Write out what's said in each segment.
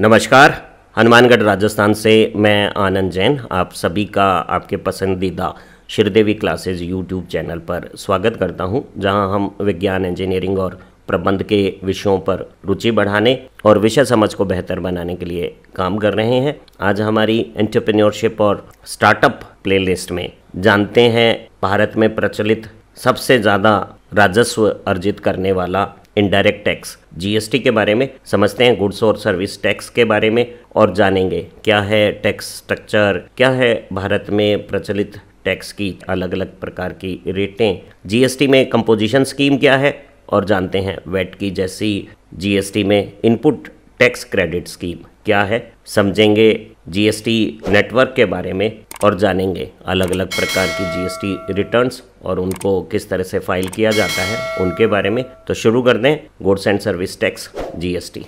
नमस्कार हनुमानगढ़ राजस्थान से मैं आनंद जैन आप सभी का आपके पसंदीदा श्रीदेवी क्लासेस यूट्यूब चैनल पर स्वागत करता हूं जहां हम विज्ञान इंजीनियरिंग और प्रबंध के विषयों पर रुचि बढ़ाने और विषय समझ को बेहतर बनाने के लिए काम कर रहे हैं आज हमारी एंटरप्रेन्योरशिप और स्टार्टअप प्लेलिस्ट में जानते हैं भारत में प्रचलित सबसे ज़्यादा राजस्व अर्जित करने वाला इनडायरेक्ट टैक्स जीएसटी के बारे में समझते हैं गुड्स और सर्विस टैक्स के बारे में और जानेंगे क्या है टैक्स स्ट्रक्चर क्या है भारत में प्रचलित टैक्स की अलग अलग प्रकार की रेटें जीएसटी में कंपोजिशन स्कीम क्या है और जानते हैं वेट की जैसी जीएसटी में इनपुट टैक्स क्रेडिट स्कीम क्या है समझेंगे जीएसटी नेटवर्क के बारे में और जानेंगे अलग अलग प्रकार की जीएसटी रिटर्न्स और उनको किस तरह से फाइल किया जाता है उनके बारे में तो शुरू कर दें goods and service tax GST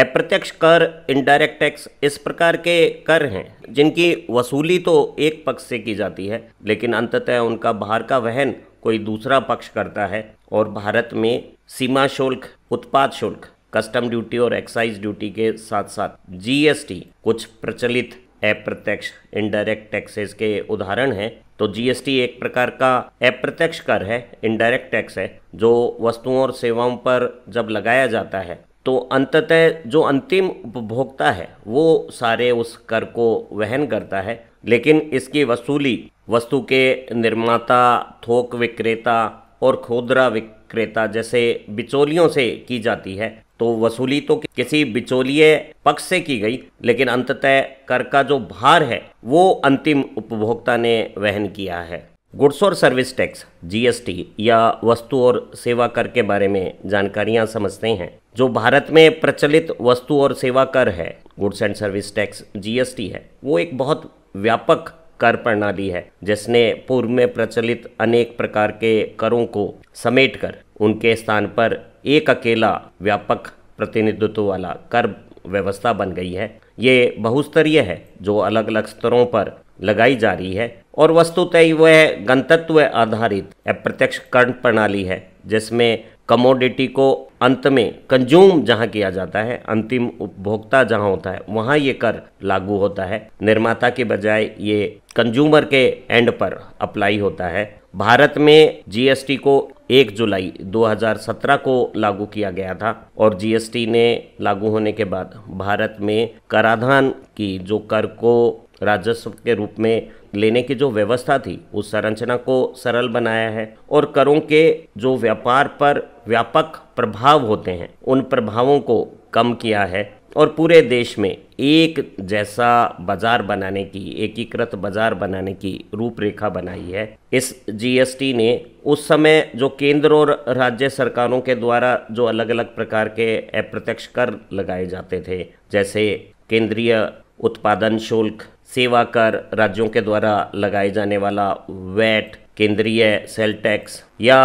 अप्रत्यक्ष कर इनडायरेक्ट टैक्स इस प्रकार के कर हैं जिनकी वसूली तो एक पक्ष से की जाती है लेकिन अंततः उनका बाहर का वहन कोई दूसरा पक्ष करता है और भारत में सीमा शुल्क उत्पाद शुल्क कस्टम ड्यूटी और एक्साइज ड्यूटी के साथ साथ जीएसटी कुछ प्रचलित अप्रत्यक्ष इनडायरेक्ट टैक्सेस के उदाहरण हैं तो जीएसटी एक प्रकार का अप्रत्यक्ष कर है इनडायरेक्ट टैक्स है जो वस्तुओं और सेवाओं पर जब लगाया जाता है तो अंततः जो अंतिम उपभोक्ता है वो सारे उस कर को वहन करता है लेकिन इसकी वसूली वस्तु के निर्माता थोक विक्रेता और खुदरा विक्रेता जैसे बिचौलियों से की जाती है तो वसूली तो किसी बिचौलिए पक्ष से की गई लेकिन अंततः कर का जो भार है वो अंतिम उपभोक्ता ने वहन किया है गुड्स और सर्विस टैक्स जीएसटी या वस्तु और सेवा कर के बारे में जानकारियां समझते हैं जो भारत में प्रचलित वस्तु और सेवा कर है goods and service tax GST है वो एक बहुत व्यापक कर प्रणाली है जिसने पूर्व में प्रचलित अनेक प्रकार के करों को समेटकर उनके स्थान पर एक अकेला व्यापक प्रतिनिधित्व वाला कर व्यवस्था बन गई है ये बहुस्तरीय है जो अलग अलग स्तरों पर लगाई जा रही है और वस्तुतः वह गंतत्व आधारित अप्रत्यक्ष कर प्रणाली है जिसमें कमोडिटी को अंत में कंज्यूम जहाँ किया जाता है अंतिम उपभोक्ता जहाँ होता है वहाँ ये कर लागू होता है निर्माता के बजाय ये कंज्यूमर के एंड पर अप्लाई होता है भारत में जीएसटी को 1 जुलाई 2017 को लागू किया गया था और जीएसटी ने लागू होने के बाद भारत में कराधान की जो कर को राजस्व के रूप में लेने की जो व्यवस्था थी उस संरचना को सरल बनाया है और करों के जो व्यापार पर व्यापक प्रभाव होते हैं उन प्रभावों को कम किया है और पूरे देश में एक जैसा बाजार बनाने की एकीकृत बाजार बनाने की रूपरेखा बनाई है इस जीएसटी ने उस समय जो केंद्र और राज्य सरकारों के द्वारा जो अलग अलग प्रकार के अप्रत्यक्ष कर लगाए जाते थे जैसे केंद्रीय उत्पादन शुल्क सेवा कर राज्यों के द्वारा लगाए जाने वाला वैट केंद्रीय सेल टैक्स या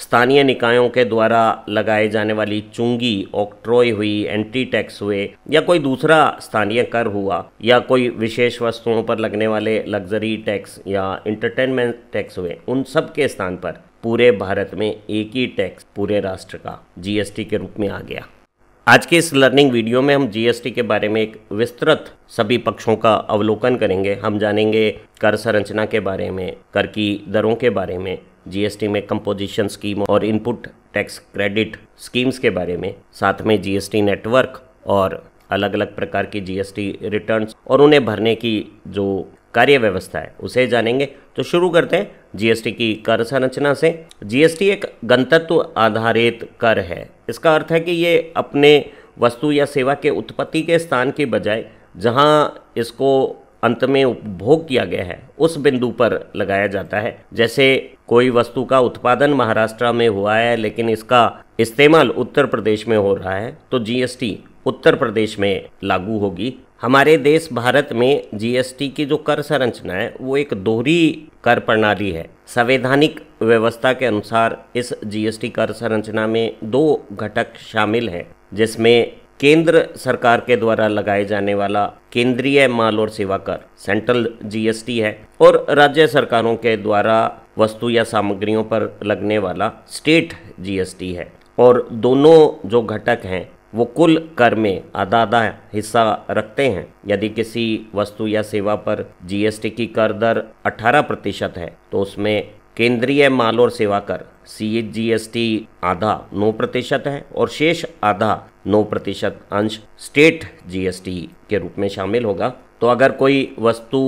स्थानीय निकायों के द्वारा लगाए जाने वाली चुंगी ऑक्ट्रॉय हुई एंट्री टैक्स हुए या कोई दूसरा स्थानीय कर हुआ या कोई विशेष वस्तुओं पर लगने वाले लग्जरी टैक्स या इंटरटेनमेंट टैक्स हुए उन सब के स्थान पर पूरे भारत में एक ही टैक्स पूरे राष्ट्र का जीएसटी के रूप में आ गया आज के इस लर्निंग वीडियो में हम जीएसटी के बारे में एक विस्तृत सभी पक्षों का अवलोकन करेंगे हम जानेंगे कर संरचना के बारे में कर की दरों के बारे में जीएसटी में कंपोजिशन स्कीम और इनपुट टैक्स क्रेडिट स्कीम्स के बारे में साथ में जीएसटी नेटवर्क और अलग अलग प्रकार की जीएसटी रिटर्न्स और उन्हें भरने की जो कार्य व्यवस्था है उसे जानेंगे तो शुरू करते हैं जीएसटी की कर संरचना से जीएसटी एक गंतत्व आधारित कर है इसका अर्थ है कि ये अपने वस्तु या सेवा के उत्पत्ति के स्थान के बजाय जहां इसको अंत में उपभोग किया गया है उस बिंदु पर लगाया जाता है जैसे कोई वस्तु का उत्पादन महाराष्ट्र में हुआ है लेकिन इसका इस्तेमाल उत्तर प्रदेश में हो रहा है तो जीएसटी उत्तर प्रदेश में लागू होगी हमारे देश भारत में जीएसटी की जो कर संरचना है वो एक दोहरी कर प्रणाली है संवैधानिक व्यवस्था के अनुसार इस जीएसटी कर संरचना में दो घटक शामिल हैं जिसमें केंद्र सरकार के द्वारा लगाए जाने वाला केंद्रीय माल और सेवा कर सेंट्रल जीएसटी है और राज्य सरकारों के द्वारा वस्तु या सामग्रियों पर लगने वाला स्टेट जीएसटी है और दोनों जो घटक हैं वो कुल कर में आधा आधा हिस्सा रखते हैं यदि किसी वस्तु या सेवा पर जीएसटी की कर दर 18 प्रतिशत है तो उसमें केंद्रीय माल और सेवा कर सी जी एस टी आधा नौ प्रतिशत है और शेष आधा नौ प्रतिशत अंश स्टेट जीएसटी के रूप में शामिल होगा तो अगर कोई वस्तु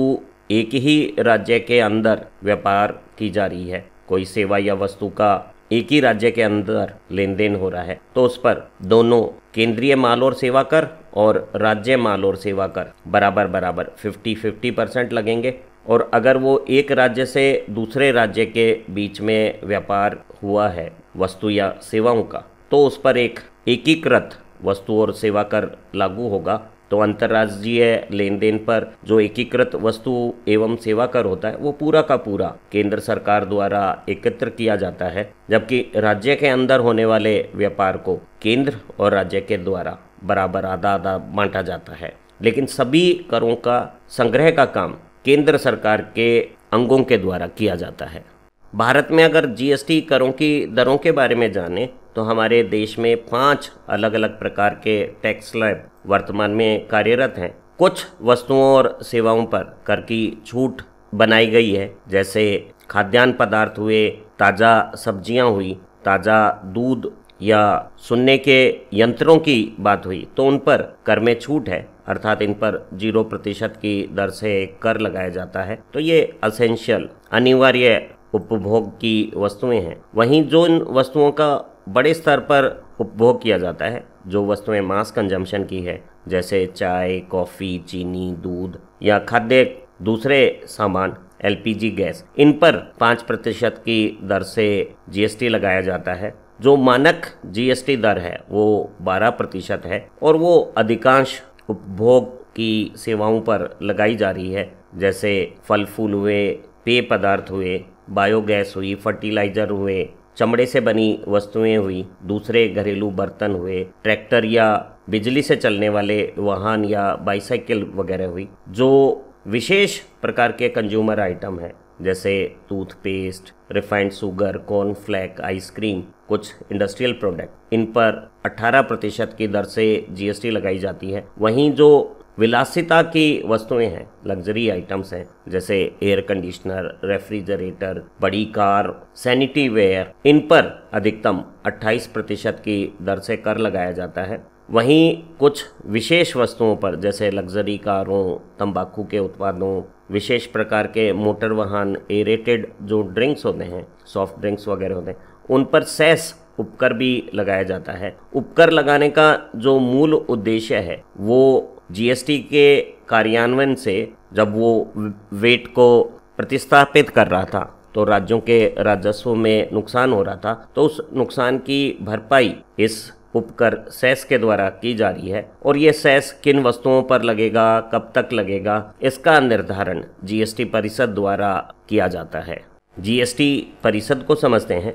एक ही राज्य के अंदर व्यापार की जा रही है कोई सेवा या वस्तु का एक ही राज्य के अंदर लेन देन हो रहा है तो उस पर दोनों केंद्रीय माल और सेवा कर और राज्य माल और सेवा कर बराबर बराबर 50 50 परसेंट लगेंगे और अगर वो एक राज्य से दूसरे राज्य के बीच में व्यापार हुआ है वस्तु या सेवाओं का तो उस पर एक एकीकृत वस्तु और सेवा कर लागू होगा तो अंतर्राज्यीय लेन देन पर जो एकीकृत वस्तु एवं सेवा कर होता है वो पूरा का पूरा केंद्र सरकार द्वारा एकत्र किया जाता है जबकि राज्य के अंदर होने वाले व्यापार को केंद्र और राज्य के द्वारा बराबर आधा आधा बांटा जाता है लेकिन सभी करों का संग्रह का काम केंद्र सरकार के अंगों के द्वारा किया जाता है भारत में अगर जीएसटी करों की दरों के बारे में जाने तो हमारे देश में पांच अलग अलग प्रकार के टैक्स लैब वर्तमान में कार्यरत हैं कुछ वस्तुओं और सेवाओं पर कर की छूट बनाई गई है जैसे खाद्यान्न पदार्थ हुए ताज़ा सब्जियां हुई ताज़ा दूध या सुनने के यंत्रों की बात हुई तो उन पर कर में छूट है अर्थात इन पर जीरो प्रतिशत की दर से कर लगाया जाता है तो ये असेंशियल अनिवार्य उपभोग की वस्तुएं हैं वहीं जो इन वस्तुओं का बड़े स्तर पर उपभोग किया जाता है जो वस्तुएं मास कंजम्पशन की है जैसे चाय कॉफ़ी चीनी दूध या खाद्य दूसरे सामान एल गैस इन पर पाँच प्रतिशत की दर से जीएसटी लगाया जाता है जो मानक जीएसटी दर है वो बारह प्रतिशत है और वो अधिकांश उपभोग की सेवाओं पर लगाई जा रही है जैसे फल फूल हुए पेय पदार्थ हुए बायोगैस हुई फर्टिलाइजर हुए चमड़े से बनी वस्तुएं हुई दूसरे घरेलू बर्तन हुए ट्रैक्टर या बिजली से चलने वाले वाहन या बाइसाइकिल वगैरह हुई जो विशेष प्रकार के कंज्यूमर आइटम है जैसे toothpaste refined sugar cornflake ice cream कुछ इंडस्ट्रियल प्रोडक्ट इन पर 18 प्रतिशत की दर से जीएसटी लगाई जाती है वहीं जो विलासिता की वस्तुएं हैं लग्जरी आइटम्स हैं जैसे एयर कंडीशनर रेफ्रिजरेटर बड़ी कार सैनिटी वेयर इन पर अधिकतम 28 प्रतिशत की दर से कर लगाया जाता है वहीं कुछ विशेष वस्तुओं पर जैसे लग्जरी कारों तंबाकू के उत्पादों विशेष प्रकार के मोटर वाहन एरेटेड जो ड्रिंक्स होते हैं सॉफ्ट ड्रिंक्स वगैरह होते हैं उन पर सेस उपकर भी लगाया जाता है उपकर लगाने का जो मूल उद्देश्य है वो जीएसटी के कार्यान्वयन से जब वो वेट को प्रतिस्थापित कर रहा था तो राज्यों के राजस्व में नुकसान हो रहा था तो उस नुकसान की भरपाई इस उपकर सेस के द्वारा की जा रही है और ये सेस किन वस्तुओं पर लगेगा कब तक लगेगा इसका निर्धारण जीएसटी परिषद द्वारा किया जाता है जीएसटी परिषद को समझते हैं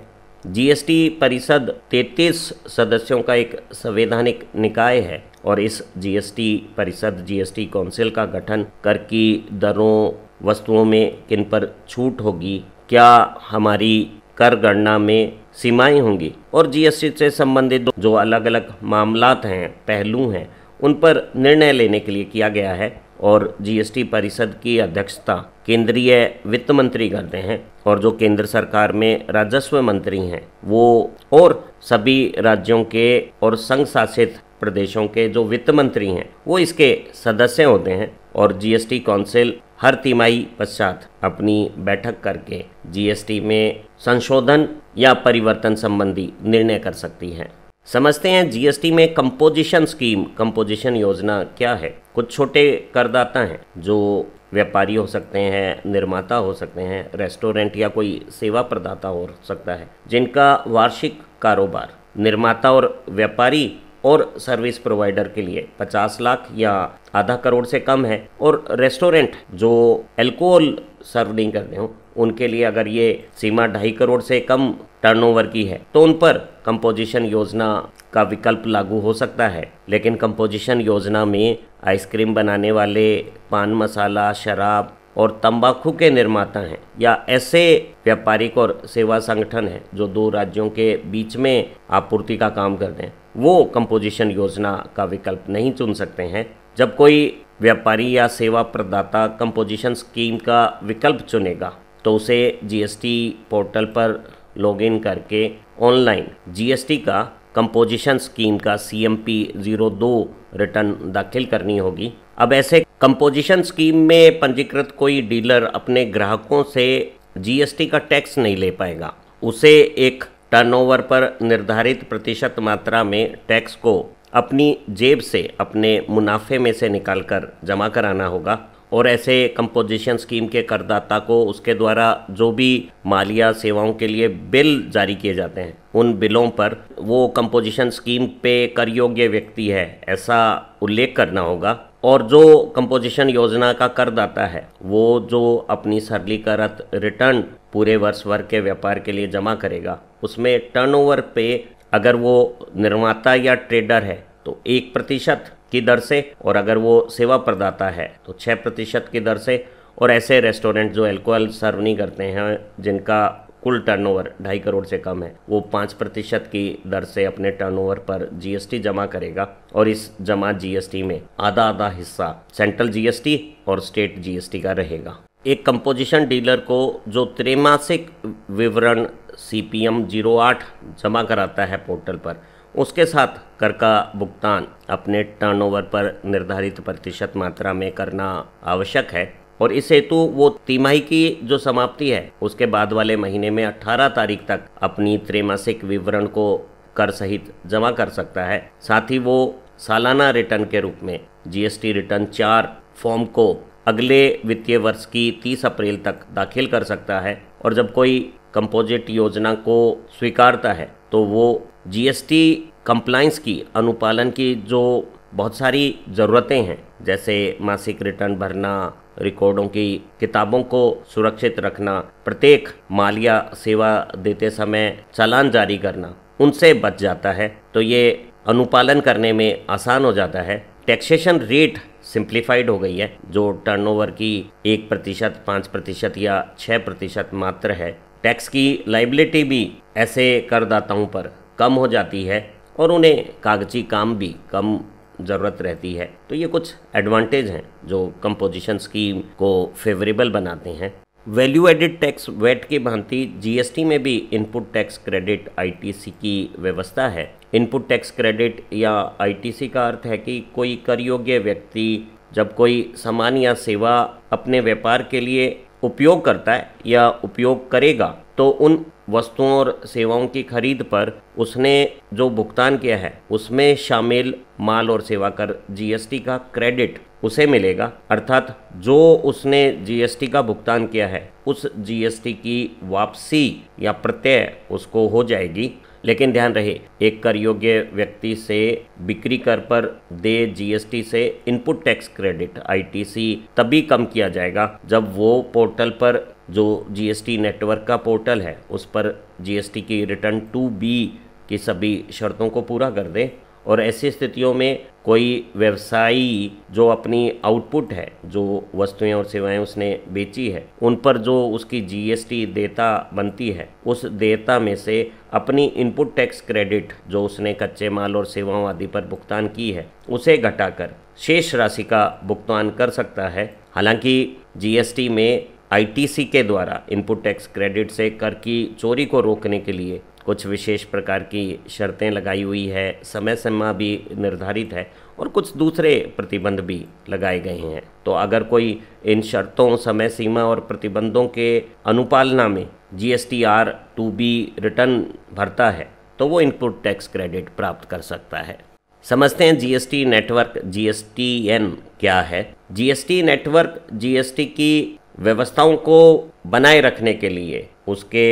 जीएसटी परिषद 33 सदस्यों का एक संवैधानिक निकाय है और इस जीएसटी परिषद जीएसटी काउंसिल का गठन कर की दरों वस्तुओं में किन पर छूट होगी क्या हमारी कर गणना में सीमाएं होंगी और जीएसटी से संबंधित जो अलग अलग मामलात हैं पहलू हैं उन पर निर्णय लेने के लिए किया गया है और जीएसटी परिषद की अध्यक्षता केंद्रीय वित्त मंत्री करते हैं और जो केंद्र सरकार में राजस्व मंत्री हैं वो और सभी राज्यों के और संघ शासित प्रदेशों के जो वित्त मंत्री हैं वो इसके सदस्य होते हैं और जीएसटी काउंसिल हर तिमाही पश्चात अपनी बैठक करके जीएसटी में संशोधन या परिवर्तन संबंधी निर्णय कर सकती है समझते हैं जीएसटी में कंपोजिशन स्कीम कंपोजिशन योजना क्या है कुछ छोटे करदाता हैं जो व्यापारी हो सकते हैं निर्माता हो सकते हैं रेस्टोरेंट या कोई सेवा प्रदाता हो सकता है जिनका वार्षिक कारोबार निर्माता और व्यापारी और सर्विस प्रोवाइडर के लिए 50 लाख या आधा करोड़ से कम है और रेस्टोरेंट जो एल्कोहल सर्व नहीं रहे हो उनके लिए अगर ये सीमा ढाई करोड़ से कम टर्नओवर की है तो उन पर कंपोजिशन योजना का विकल्प लागू हो सकता है लेकिन कंपोजिशन योजना में आइसक्रीम बनाने वाले पान मसाला शराब और तंबाकू के निर्माता हैं या ऐसे व्यापारिक और सेवा संगठन हैं जो दो राज्यों के बीच में आपूर्ति का काम करते हैं वो कंपोजिशन योजना का विकल्प नहीं चुन सकते हैं जब कोई व्यापारी या सेवा प्रदाता कंपोजिशन स्कीम का विकल्प चुनेगा तो उसे जीएसटी पोर्टल पर लॉगिन करके ऑनलाइन जीएसटी का कंपोजिशन स्कीम का सी एम पी जीरो दो रिटर्न दाखिल करनी होगी अब ऐसे कंपोजिशन स्कीम में पंजीकृत कोई डीलर अपने ग्राहकों से जीएसटी का टैक्स नहीं ले पाएगा उसे एक टर्नओवर पर निर्धारित प्रतिशत मात्रा में टैक्स को अपनी जेब से अपने मुनाफे में से निकालकर जमा कराना होगा और ऐसे कंपोजिशन स्कीम के करदाता को उसके द्वारा जो भी मालिया सेवाओं के लिए बिल जारी किए जाते हैं उन बिलों पर वो कंपोजिशन स्कीम पे कर योग्य व्यक्ति है ऐसा उल्लेख करना होगा और जो कंपोजिशन योजना का करदाता है वो जो अपनी सरलीकृत रिटर्न पूरे वर्ष भर के व्यापार के लिए जमा करेगा उसमें टर्नओवर पे अगर वो निर्माता या ट्रेडर है तो एक प्रतिशत की दर से और अगर वो सेवा प्रदाता है तो छः प्रतिशत की दर से और ऐसे रेस्टोरेंट जो एल्कोहल सर्व नहीं करते हैं जिनका कुल टर्नओवर ढाई करोड़ से कम है वो पाँच प्रतिशत की दर से अपने टर्नओवर पर जीएसटी जमा करेगा और इस जमा जीएसटी में आधा आधा हिस्सा सेंट्रल जीएसटी और स्टेट जीएसटी का रहेगा एक कंपोजिशन डीलर को जो त्रैमासिक विवरण सी पी एम जीरो आठ जमा कराता है पोर्टल पर उसके साथ कर का भुगतान अपने टर्नओवर पर निर्धारित प्रतिशत मात्रा में करना आवश्यक है और इस हेतु वो तिमाही की जो समाप्ति है उसके बाद वाले महीने में 18 तारीख तक अपनी त्रैमासिक विवरण को कर सहित जमा कर सकता है साथ ही वो सालाना रिटर्न के रूप में जीएसटी रिटर्न चार फॉर्म को अगले वित्तीय वर्ष की 30 अप्रैल तक दाखिल कर सकता है और जब कोई कंपोजिट योजना को स्वीकारता है तो वो जीएसटी कंप्लाइंस की अनुपालन की जो बहुत सारी ज़रूरतें हैं जैसे मासिक रिटर्न भरना रिकॉर्डों की किताबों को सुरक्षित रखना प्रत्येक मालिया सेवा देते समय चालान जारी करना उनसे बच जाता है तो ये अनुपालन करने में आसान हो जाता है टैक्सेशन रेट सिंप्लीफाइड हो गई है जो टर्नओवर की एक प्रतिशत पाँच प्रतिशत या छः प्रतिशत मात्र है टैक्स की लाइबिलिटी भी ऐसे करदाताओं पर कम हो जाती है और उन्हें कागजी काम भी कम ज़रूरत रहती है तो ये कुछ एडवांटेज हैं जो कंपोजिशन स्कीम को फेवरेबल बनाते हैं वैल्यू एडिड टैक्स वेट की भांति जीएसटी में भी इनपुट टैक्स क्रेडिट आईटीसी की व्यवस्था है इनपुट टैक्स क्रेडिट या आईटीसी का अर्थ है कि कोई कर योग्य व्यक्ति जब कोई सामान या सेवा अपने व्यापार के लिए उपयोग करता है या उपयोग करेगा तो उन वस्तुओं और सेवाओं की खरीद पर उसने जो भुगतान किया है उसमें शामिल माल और सेवा कर जीएसटी का क्रेडिट उसे मिलेगा अर्थात जो उसने जीएसटी का भुगतान किया है उस जीएसटी की वापसी या प्रत्यय उसको हो जाएगी लेकिन ध्यान रहे एक कर योग्य व्यक्ति से बिक्री कर पर दे जीएसटी से इनपुट टैक्स क्रेडिट आईटीसी तभी कम किया जाएगा जब वो पोर्टल पर जो जीएसटी नेटवर्क का पोर्टल है उस पर जीएसटी की रिटर्न टू बी की सभी शर्तों को पूरा कर दे और ऐसी स्थितियों में कोई व्यवसायी जो अपनी आउटपुट है जो वस्तुएं और सेवाएं उसने बेची है उन पर जो उसकी जीएसटी देता बनती है उस देता में से अपनी इनपुट टैक्स क्रेडिट जो उसने कच्चे माल और सेवाओं आदि पर भुगतान की है उसे घटाकर शेष राशि का भुगतान कर सकता है हालांकि जीएसटी में आईटीसी के द्वारा इनपुट टैक्स क्रेडिट से कर की चोरी को रोकने के लिए कुछ विशेष प्रकार की शर्तें लगाई हुई है समय सीमा भी निर्धारित है और कुछ दूसरे प्रतिबंध भी लगाए गए हैं तो अगर कोई इन शर्तों समय सीमा और प्रतिबंधों के अनुपालना में G S T R two B return भरता है तो वो इनपुट टैक्स क्रेडिट प्राप्त कर सकता है समझते हैं जीएसटी नेटवर्क जीएसटीएन क्या है जीएसटी नेटवर्क जीएसटी की व्यवस्थाओं को बनाए रखने के लिए उसके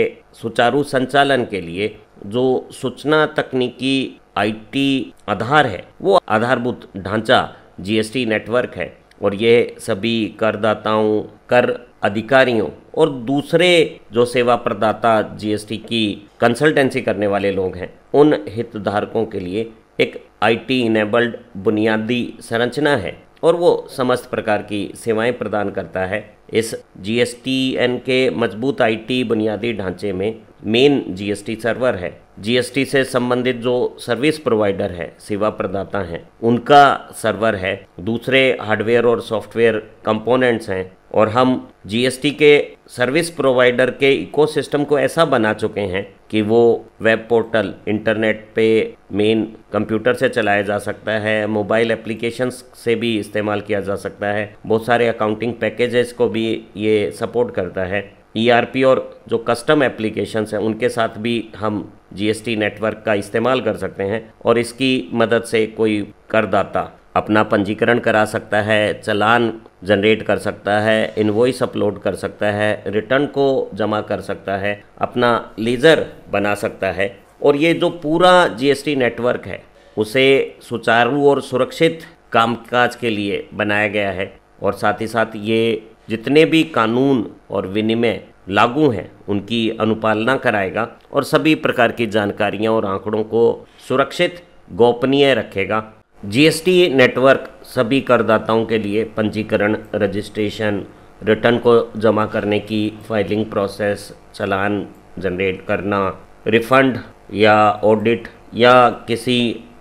सुचारू संचालन के लिए जो सूचना तकनीकी आईटी आधार है वो आधारभूत ढांचा जीएसटी नेटवर्क है और ये सभी करदाताओं कर अधिकारियों और दूसरे जो सेवा प्रदाता जीएसटी की कंसल्टेंसी करने वाले लोग हैं उन हितधारकों के लिए एक आईटी इनेबल्ड बुनियादी संरचना है और वो समस्त प्रकार की सेवाएं प्रदान करता है इस जीएसटीएन एन के मजबूत आईटी बुनियादी ढांचे में मेन जीएसटी सर्वर है जीएसटी से संबंधित जो सर्विस प्रोवाइडर है सेवा प्रदाता हैं उनका सर्वर है दूसरे हार्डवेयर और सॉफ्टवेयर कंपोनेंट्स हैं और हम जीएसटी के सर्विस प्रोवाइडर के इकोसिस्टम को ऐसा बना चुके हैं कि वो वेब पोर्टल इंटरनेट पे मेन कंप्यूटर से चलाया जा सकता है मोबाइल एप्लीकेशंस से भी इस्तेमाल किया जा सकता है बहुत सारे अकाउंटिंग पैकेजेस को भी ये सपोर्ट करता है ईआरपी e और जो कस्टम एप्लीकेशन हैं उनके साथ भी हम जीएसटी नेटवर्क का इस्तेमाल कर सकते हैं और इसकी मदद से कोई करदाता अपना पंजीकरण करा सकता है चलान जनरेट कर सकता है इनवॉइस अपलोड कर सकता है रिटर्न को जमा कर सकता है अपना लेज़र बना सकता है और ये जो पूरा जीएसटी नेटवर्क है उसे सुचारू और सुरक्षित कामकाज के लिए बनाया गया है और साथ ही साथ ये जितने भी कानून और विनिमय लागू हैं उनकी अनुपालना कराएगा और सभी प्रकार की जानकारियां और आंकड़ों को सुरक्षित गोपनीय रखेगा जीएसटी नेटवर्क सभी करदाताओं के लिए पंजीकरण रजिस्ट्रेशन रिटर्न को जमा करने की फाइलिंग प्रोसेस चलान जनरेट करना रिफंड या ऑडिट या किसी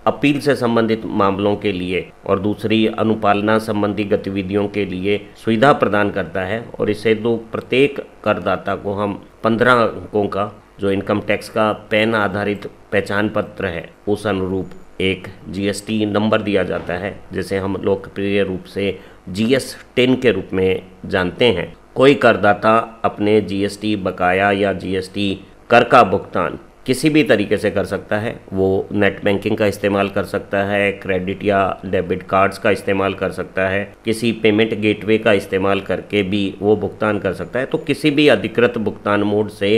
अपील से संबंधित मामलों के लिए और दूसरी अनुपालना संबंधी गतिविधियों के लिए सुविधा प्रदान करता है और इस हेतु प्रत्येक करदाता को हम पंद्रह अंकों का जो इनकम टैक्स का पैन आधारित पहचान पत्र है उस अनुरूप एक जीएसटी नंबर दिया जाता है जिसे हम लोकप्रिय रूप से एस टेन के रूप में जानते हैं कोई करदाता अपने जीएसटी बकाया या जीएसटी कर का भुगतान किसी भी तरीके से कर सकता है वो नेट बैंकिंग का इस्तेमाल कर सकता है क्रेडिट या डेबिट कार्ड्स का इस्तेमाल कर सकता है किसी पेमेंट गेटवे का इस्तेमाल करके भी वो भुगतान कर सकता है तो किसी भी अधिकृत भुगतान मोड से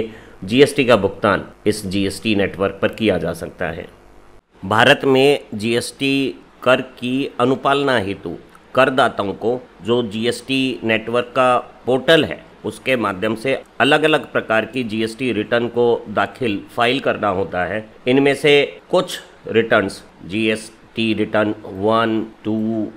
जीएसटी का भुगतान इस जीएसटी नेटवर्क पर किया जा सकता है भारत में जीएसटी कर की अनुपालना हेतु करदाताओं को जो जीएसटी नेटवर्क का पोर्टल है उसके माध्यम से अलग अलग प्रकार की जीएसटी रिटर्न को दाखिल फाइल करना होता है इनमें से कुछ returns GST return one two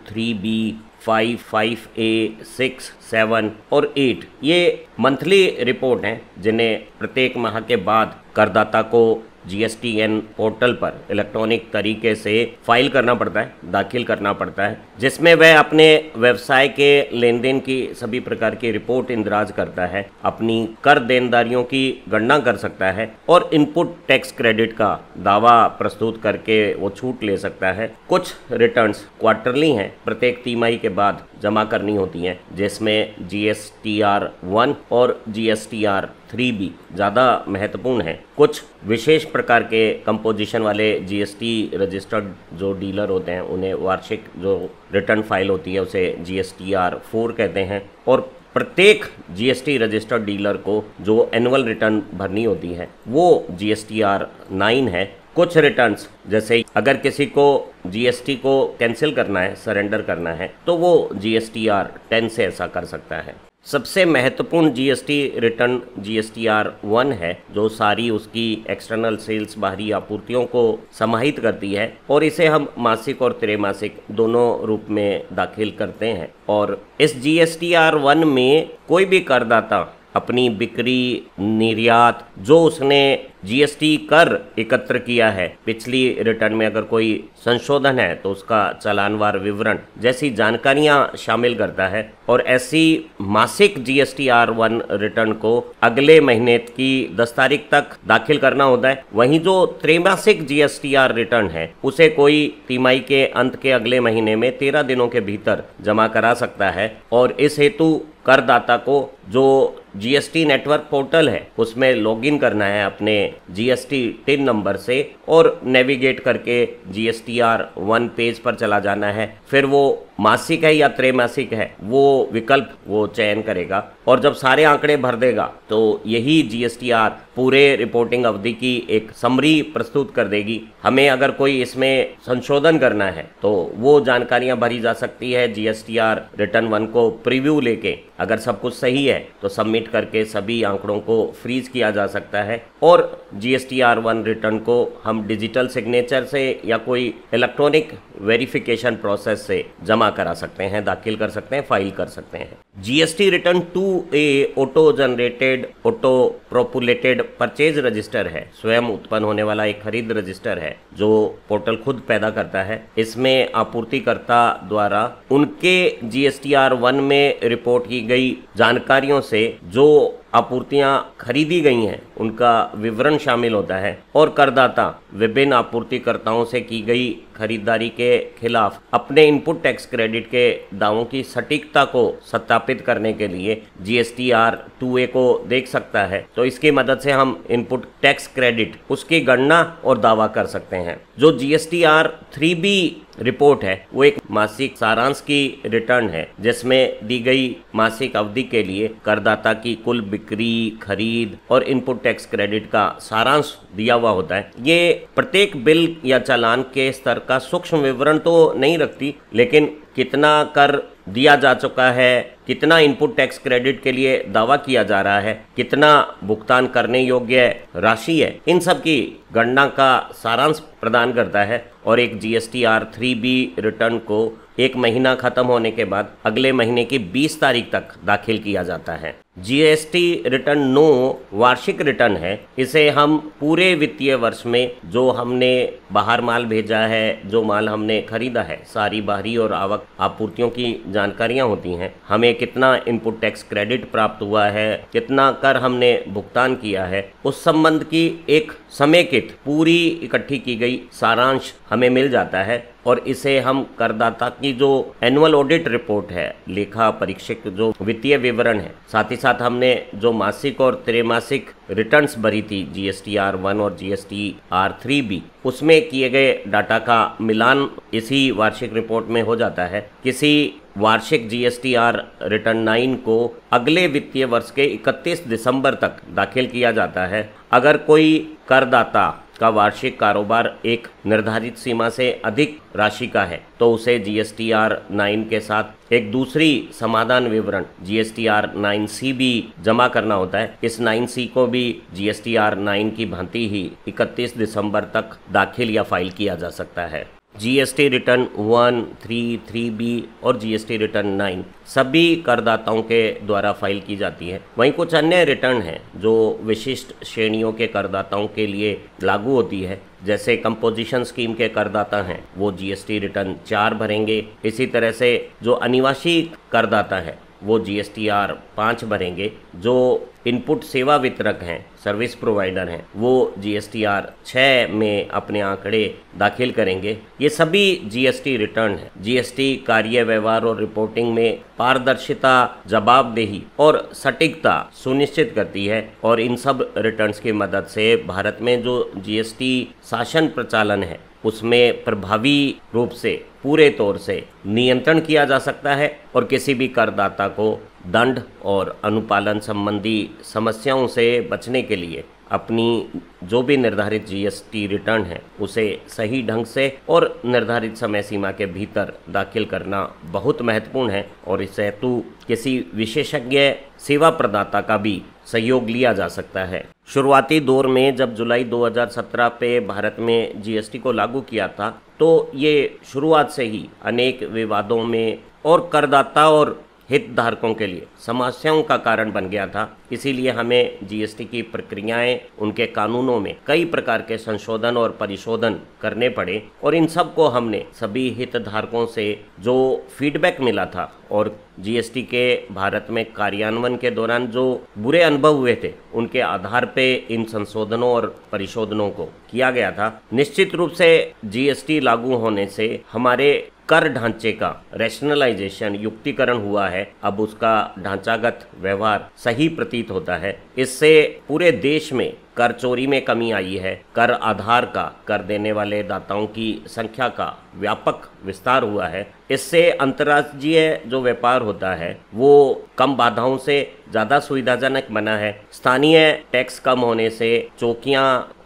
three B five five A six seven और एट ये मंथली रिपोर्ट हैं जिन्हें प्रत्येक माह के बाद करदाता को जीएसटीएन पोर्टल पर इलेक्ट्रॉनिक तरीके से फाइल करना पड़ता है दाखिल करना पड़ता है जिसमें वह अपने व्यवसाय के लेन देन की सभी प्रकार की रिपोर्ट इंदिराज करता है अपनी कर देनदारियों की गणना कर सकता है और इनपुट टैक्स क्रेडिट का दावा प्रस्तुत करके वो छूट ले सकता है कुछ रिटर्न्स क्वार्टरली हैं प्रत्येक तिमाही के बाद जमा करनी होती हैं जिसमें G S T R one और G S T R three भी ज़्यादा महत्वपूर्ण है कुछ विशेष प्रकार के कंपोजिशन वाले जीएसटी रजिस्टर्ड जो डीलर होते हैं उन्हें वार्षिक जो रिटर्न फाइल होती है उसे जी एस आर फोर कहते हैं और प्रत्येक जीएसटी रजिस्टर्ड डीलर को जो एनुअल रिटर्न भरनी होती है वो जीएसटी आर नाइन है कुछ रिटर्न्स जैसे अगर किसी को जीएसटी को कैंसिल करना है सरेंडर करना है तो वो टी आर टेन से ऐसा कर सकता है सबसे महत्वपूर्ण GST return G R one है जो सारी उसकी एक्सटर्नल सेल्स बाहरी आपूर्तियों को समाहित करती है और इसे हम मासिक और त्रैमासिक दोनों रूप में दाखिल करते हैं और इस G S T R one में कोई भी करदाता अपनी बिक्री निर्यात जो उसने जीएसटी कर एकत्र किया है पिछली रिटर्न में अगर कोई संशोधन है तो उसका चलानवार विवरण जैसी जानकारियां शामिल करता है और ऐसी मासिक जीएसटी आर वन रिटर्न को अगले महीने की दस तारीख तक दाखिल करना होता है वहीं जो त्रैमासिक जीएसटी आर रिटर्न है उसे कोई तिमाही के अंत के अगले महीने में तेरह दिनों के भीतर जमा करा सकता है और इस हेतु करदाता को जो जीएसटी नेटवर्क पोर्टल है उसमें लॉगिन करना है अपने जीएसटी टिन नंबर से और नेविगेट करके जीएसटी आर वन पेज पर चला जाना है फिर वो मासिक है या त्रैमासिक है वो विकल्प वो चयन करेगा और जब सारे आंकड़े भर देगा तो यही जी पूरे रिपोर्टिंग अवधि की एक समरी प्रस्तुत कर देगी हमें अगर कोई इसमें संशोधन करना है तो वो जानकारियां भरी जा सकती है जीएसटीआर रिटर्न वन को प्रीव्यू लेके अगर सब कुछ सही है तो सबमिट करके सभी आंकड़ों को फ्रीज किया जा सकता है और जीएसटीआर वन रिटर्न को हम डिजिटल सिग्नेचर से या कोई इलेक्ट्रॉनिक वेरिफिकेशन प्रोसेस से जमा करा सकते हैं दाखिल कर सकते हैं फाइल कर सकते हैं GST return two a auto generated auto populated purchase register है स्वयं उत्पन्न होने वाला एक खरीद रजिस्टर है जो पोर्टल खुद पैदा करता है इसमें आपूर्तिकर्ता द्वारा उनके जीएसटीआर वन में रिपोर्ट की गई जानकारियों से जो आपूर्तियां खरीदी गई हैं उनका विवरण शामिल होता है और करदाता विभिन्न आपूर्तिकर्ताओं से की गई खरीदारी के खिलाफ अपने इनपुट टैक्स क्रेडिट के दावों की सटीकता को सत्यापित करने के लिए जीएसटी आर टू ए को देख सकता है तो इसकी मदद से हम इनपुट टैक्स क्रेडिट उसकी गणना और दावा कर सकते हैं जो T R three B report है वो एक मासिक सारांश की रिटर्न है जिसमें दी गई मासिक अवधि के लिए करदाता की कुल बिक्री खरीद और इनपुट टैक्स क्रेडिट का सारांश दिया हुआ होता है ये प्रत्येक बिल या चालान के स्तर का सूक्ष्म विवरण तो नहीं रखती लेकिन कितना कर दिया जा चुका है कितना इनपुट टैक्स क्रेडिट के लिए दावा किया जा रहा है कितना भुगतान करने योग्य राशि है इन सब की गणना का सारांश प्रदान करता है और एक T R three B return को एक महीना खत्म होने के बाद अगले महीने की 20 तारीख तक दाखिल किया जाता है जीएसटी रिटर्न नो वार्षिक रिटर्न है इसे हम पूरे वित्तीय वर्ष में जो हमने बाहर माल भेजा है जो माल हमने खरीदा है सारी बाहरी और आवक आपूर्तियों की जानकारियां होती हैं हमें कितना इनपुट टैक्स क्रेडिट प्राप्त हुआ है कितना कर हमने भुगतान किया है उस संबंध की एक समेकित पूरी इकट्ठी की गई सारांश हमें मिल जाता है और इसे हम करदाता की जो एनुअल ऑडिट रिपोर्ट है लेखा परीक्षक जो वित्तीय विवरण है साथ ही साथ हमने जो मासिक और त्रैमासिक रिटर्न्स भरी थी जीएसटी आर वन और जीएसटी आर थ्री बी उसमें किए गए डाटा का मिलान इसी वार्षिक रिपोर्ट में हो जाता है किसी वार्षिक जीएसटीआर रिटर्न नाइन को अगले वित्तीय वर्ष के 31 दिसंबर तक दाखिल किया जाता है अगर कोई करदाता का वार्षिक कारोबार एक निर्धारित सीमा से अधिक राशि का है तो उसे जीएसटीआर नाइन के साथ एक दूसरी समाधान विवरण जीएसटीआर नाइन सी भी जमा करना होता है इस नाइन सी को भी जीएसटीआर नाइन की भांति ही 31 दिसंबर तक दाखिल या फाइल किया जा सकता है GST return one three three B और जीएसटी रिटर्न नाइन सभी करदाताओं के द्वारा फाइल की जाती है वहीं कुछ अन्य रिटर्न हैं जो विशिष्ट श्रेणियों के करदाताओं के लिए लागू होती है जैसे कंपोजिशन स्कीम के करदाता हैं वो जीएसटी रिटर्न चार भरेंगे इसी तरह से जो अनिवासी करदाता है वो जी एस टी आर पाँच भरेंगे जो इनपुट सेवा वितरक हैं सर्विस प्रोवाइडर हैं वो आर छः में अपने आंकड़े दाखिल करेंगे ये सभी जी एस टी रिटर्न है जी एस टी कार्य व्यवहार और रिपोर्टिंग में पारदर्शिता जवाबदेही और सटीकता सुनिश्चित करती है और इन सब रिटर्न्स की मदद से भारत में जो जी एस टी शासन प्रचालन है उसमें प्रभावी रूप से पूरे तौर से नियंत्रण किया जा सकता है और किसी भी करदाता को दंड और अनुपालन संबंधी समस्याओं से बचने के लिए अपनी जो भी निर्धारित जीएसटी रिटर्न है उसे सही ढंग से और निर्धारित समय सीमा के भीतर दाखिल करना बहुत महत्वपूर्ण है और इस हेतु किसी विशेषज्ञ सेवा प्रदाता का भी सहयोग लिया जा सकता है शुरुआती दौर में जब जुलाई 2017 पे भारत में जीएसटी को लागू किया था तो ये शुरुआत से ही अनेक विवादों में और करदाता और हितधारकों के लिए समस्याओं का कारण बन गया था इसीलिए हमें जीएसटी की प्रक्रियाएं उनके कानूनों में कई प्रकार के संशोधन और परिशोधन करने पड़े और इन सब को हमने सभी हितधारकों से जो फीडबैक मिला था और जीएसटी के भारत में कार्यान्वयन के दौरान जो बुरे अनुभव हुए थे उनके आधार पे इन संशोधनों और परिशोधनों को किया गया था निश्चित रूप से जीएसटी लागू होने से हमारे कर ढांचे का रैशनलाइजेशन युक्तिकरण हुआ है अब उसका ढांचागत व्यवहार सही प्रतीत होता है इससे पूरे देश में कर चोरी में कमी आई है कर आधार का कर देने वाले दाताओं की संख्या का व्यापक विस्तार हुआ है इससे अंतर्राज्यीय जो व्यापार होता है वो कम बाधाओं से ज़्यादा सुविधाजनक बना है स्थानीय टैक्स कम होने से चौकियाँ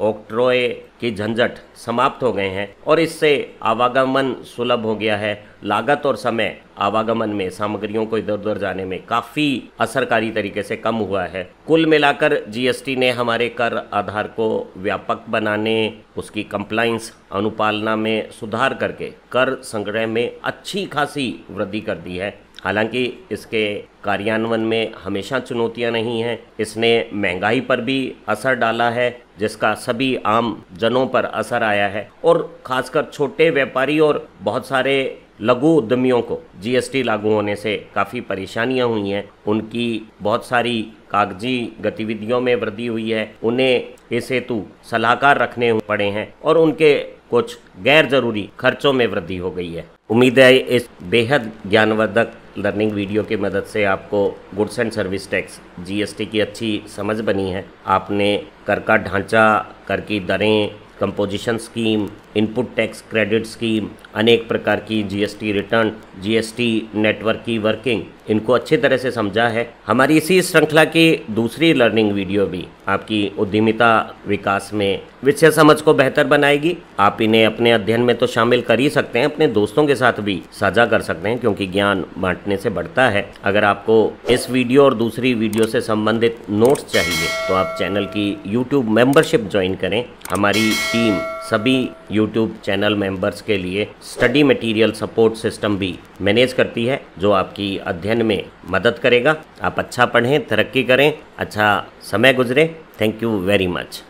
ऑक्ट्रोए की झंझट समाप्त हो गए हैं और इससे आवागमन सुलभ हो गया है लागत और समय आवागमन में सामग्रियों को इधर उधर जाने में काफ़ी असरकारी तरीके से कम हुआ है कुल मिलाकर जीएसटी ने हमारे कर आधार को व्यापक बनाने उसकी कंप्लाइंस अनुपालना में सुधार करके कर संग्रह में अच्छी खासी वृद्धि कर दी है हालांकि इसके कार्यान्वयन में हमेशा चुनौतियां नहीं हैं इसने महंगाई पर भी असर डाला है जिसका सभी आम जनों पर असर आया है और खासकर छोटे व्यापारी और बहुत सारे लघु उद्यमियों को जीएसटी लागू होने से काफ़ी परेशानियां हुई हैं उनकी बहुत सारी कागजी गतिविधियों में वृद्धि हुई है उन्हें इस हेतु सलाहकार रखने पड़े हैं और उनके कुछ गैर जरूरी खर्चों में वृद्धि हो गई है उम्मीद है इस बेहद ज्ञानवर्धक लर्निंग वीडियो की मदद से आपको goods and service tax GST की अच्छी समझ बनी है आपने कर का ढांचा कर की दरें composition scheme input tax credit scheme अनेक प्रकार की जीएसटी रिटर्न जीएसटी नेटवर्क की वर्किंग इनको अच्छी तरह से समझा है हमारी इसी श्रृंखला की दूसरी लर्निंग वीडियो भी आपकी उद्यमिता विकास में विषय समझ को बेहतर बनाएगी आप इन्हें अपने अध्ययन में तो शामिल कर ही सकते हैं अपने दोस्तों के साथ भी साझा कर सकते हैं क्योंकि ज्ञान बांटने से बढ़ता है अगर आपको इस वीडियो और दूसरी वीडियो से संबंधित नोट्स चाहिए तो आप चैनल की यूट्यूब मेंबरशिप ज्वाइन करें हमारी टीम सभी YouTube चैनल मेंबर्स के लिए स्टडी मटेरियल सपोर्ट सिस्टम भी मैनेज करती है जो आपकी अध्ययन में मदद करेगा आप अच्छा पढ़ें तरक्की करें अच्छा समय गुजरे थैंक यू वेरी मच